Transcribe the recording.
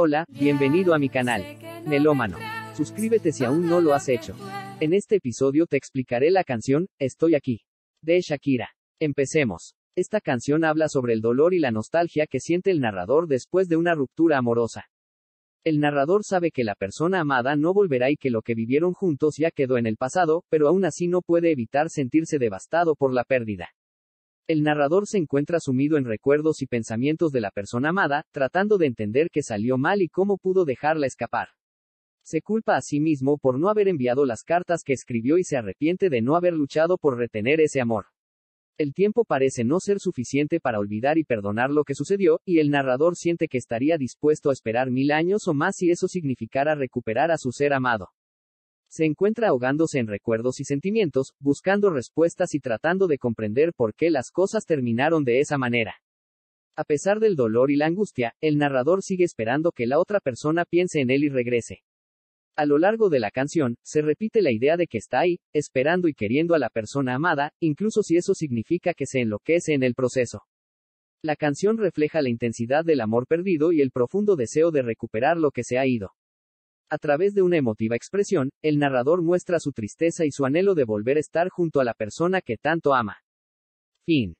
Hola, bienvenido a mi canal. Melómano. Suscríbete si aún no lo has hecho. En este episodio te explicaré la canción, Estoy aquí. De Shakira. Empecemos. Esta canción habla sobre el dolor y la nostalgia que siente el narrador después de una ruptura amorosa. El narrador sabe que la persona amada no volverá y que lo que vivieron juntos ya quedó en el pasado, pero aún así no puede evitar sentirse devastado por la pérdida. El narrador se encuentra sumido en recuerdos y pensamientos de la persona amada, tratando de entender qué salió mal y cómo pudo dejarla escapar. Se culpa a sí mismo por no haber enviado las cartas que escribió y se arrepiente de no haber luchado por retener ese amor. El tiempo parece no ser suficiente para olvidar y perdonar lo que sucedió, y el narrador siente que estaría dispuesto a esperar mil años o más si eso significara recuperar a su ser amado se encuentra ahogándose en recuerdos y sentimientos, buscando respuestas y tratando de comprender por qué las cosas terminaron de esa manera. A pesar del dolor y la angustia, el narrador sigue esperando que la otra persona piense en él y regrese. A lo largo de la canción, se repite la idea de que está ahí, esperando y queriendo a la persona amada, incluso si eso significa que se enloquece en el proceso. La canción refleja la intensidad del amor perdido y el profundo deseo de recuperar lo que se ha ido. A través de una emotiva expresión, el narrador muestra su tristeza y su anhelo de volver a estar junto a la persona que tanto ama. Fin.